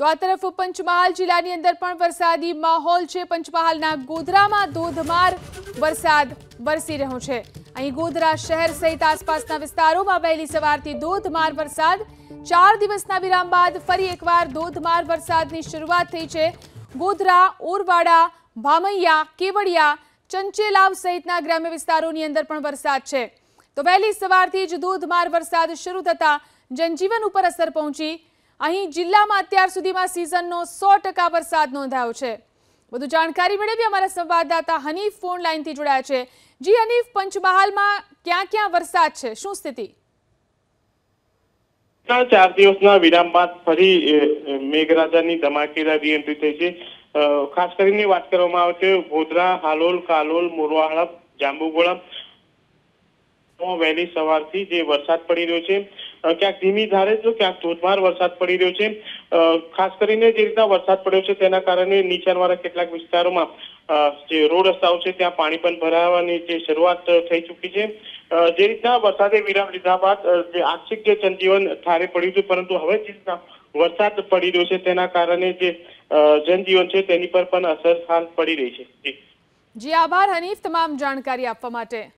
તો આ તરફ પંચમહાલ જિલ્લાની અંદર પણ વરસાદી માહોલ છે પંચમહાલના ગોધરામાં ધોધમાર વરસાદ વરસી રહ્યો છે અહીં ગોધરા શહેર સહિત આસપાસના વિસ્તારોમાં વહેલી સવારથી ધોધમાર વરસાદ ચાર દિવસના વિરામ બાદ ફરી એકવાર ધોધમાર વરસાદની શરૂઆત થઈ છે ગોધરા ઓરવાડા ભામૈયા કેવડિયા ચંચેલાવ સહિતના ગ્રામ્ય વિસ્તારોની અંદર પણ વરસાદ છે તો વહેલી સવારથી જ ધોધમાર વરસાદ શરૂ થતાં જનજીવન ઉપર અસર પહોંચી અહીં જિલ્લામાં અત્યાર સુધીમાં સિઝનનો સો વરસાદ નોંધાયો છે વધુ જાણકારી મેળવી અમારા સંવાદદાતા હનીફ ફોન લાઇનથી જોડાયા છે જી હનીફ પંચમહાલમાં ક્યાં ક્યાં વરસાદ છે શું સ્થિતિ ચાર દિવસના વિરામ બાદ ફરી મેઘરાજાની ધમાકેદાર રીએન્ટ્રી થઈ છે ખાસ કરીને વાત કરવામાં આવે છે ગોધરા હાલોલ કાલોલ મોરવાહળપ જાંબુગોળપ વહેલી સવારથી જે વરસાદ પડી રહ્યો છે ક્યાંક ધીમી ધારે તો ક્યાંક ધોધમાર વરસાદ પડી રહ્યો છે ખાસ કરીને જે રીતના વરસાદ પડ્યો છે તેના કારણે નીચાણવાળા કેટલાક વિસ્તારોમાં જે રોડ રસ્તાઓ છે ત્યાં પાણી પણ ભરાવાની જે શરૂઆત થઈ ચૂકી છે જે રીતના વરસાદે વિરામ લીધા બાદ જે આંશિક જે જનજીવન ઠારે પડ્યું છે પરંતુ હવે જે રીતના વરસાદ પડી રહ્યો છે તેના કારણે જે જનજીવન છે તેની પર પણ અસર હાલ પડી રહી છે જી આભાર હનીફ તમામ જાણકારી આપવા માટે